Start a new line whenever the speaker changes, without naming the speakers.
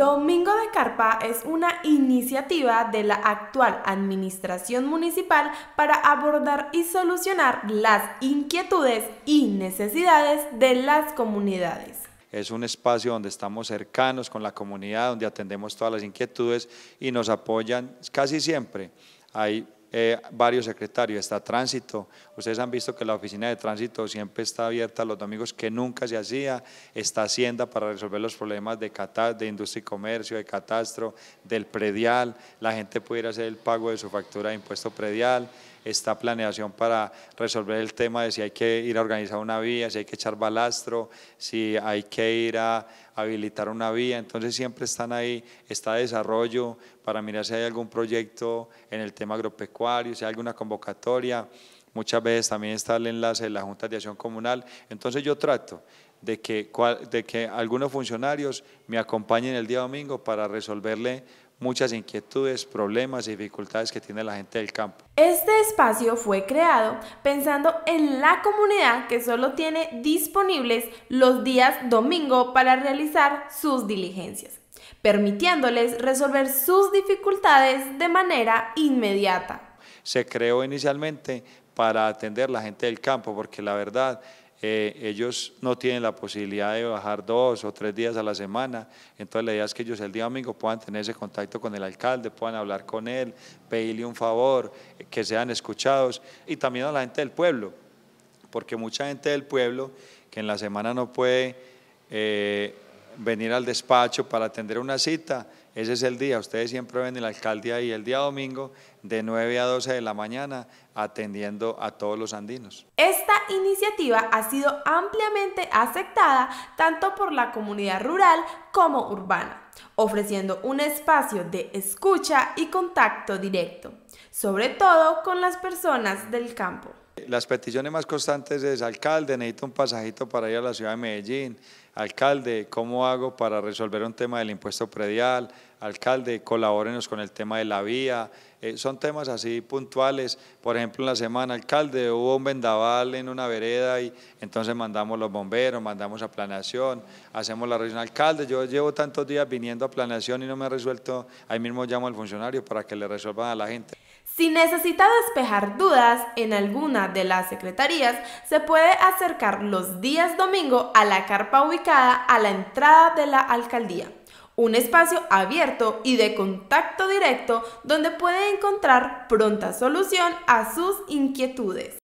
Domingo de Carpa es una iniciativa de la actual administración municipal para abordar y solucionar las inquietudes y necesidades de las comunidades.
Es un espacio donde estamos cercanos con la comunidad, donde atendemos todas las inquietudes y nos apoyan casi siempre. Hay eh, varios secretarios, está tránsito. Ustedes han visto que la oficina de tránsito siempre está abierta los domingos, que nunca se hacía. Está Hacienda para resolver los problemas de, de industria y comercio, de catastro, del predial. La gente pudiera hacer el pago de su factura de impuesto predial esta planeación para resolver el tema de si hay que ir a organizar una vía, si hay que echar balastro, si hay que ir a habilitar una vía. Entonces siempre están ahí, está desarrollo para mirar si hay algún proyecto en el tema agropecuario, si hay alguna convocatoria. Muchas veces también está el enlace de la Junta de Acción Comunal. Entonces yo trato de que, de que algunos funcionarios me acompañen el día domingo para resolverle muchas inquietudes, problemas y dificultades que tiene la gente del campo.
Este espacio fue creado pensando en la comunidad que solo tiene disponibles los días domingo para realizar sus diligencias, permitiéndoles resolver sus dificultades de manera inmediata.
Se creó inicialmente para atender la gente del campo, porque la verdad eh, ellos no tienen la posibilidad de bajar dos o tres días a la semana, entonces la idea es que ellos el día domingo puedan tener ese contacto con el alcalde, puedan hablar con él, pedirle un favor, eh, que sean escuchados y también a la gente del pueblo, porque mucha gente del pueblo que en la semana no puede eh, venir al despacho para atender una cita, ese es el día. Ustedes siempre ven en la alcaldía ahí el día domingo de 9 a 12 de la mañana atendiendo a todos los andinos.
Esta iniciativa ha sido ampliamente aceptada tanto por la comunidad rural como urbana, ofreciendo un espacio de escucha y contacto directo, sobre todo con las personas del campo.
Las peticiones más constantes es, alcalde, necesito un pasajito para ir a la ciudad de Medellín, alcalde, ¿cómo hago para resolver un tema del impuesto predial? Alcalde, colabórenos con el tema de la vía. Eh, son temas así puntuales. Por ejemplo, en la semana, alcalde, hubo un vendaval en una vereda y entonces mandamos los bomberos, mandamos a planeación, hacemos la región Alcalde, yo llevo tantos días viniendo a planeación y no me ha resuelto. Ahí mismo llamo al funcionario para que le resuelvan a la gente. Si necesita
despejar dudas en alguna de las secretarías, se puede acercar los días domingo a la carpa ubicada a la entrada de la alcaldía, un espacio abierto y de contacto directo donde puede encontrar pronta solución a sus inquietudes.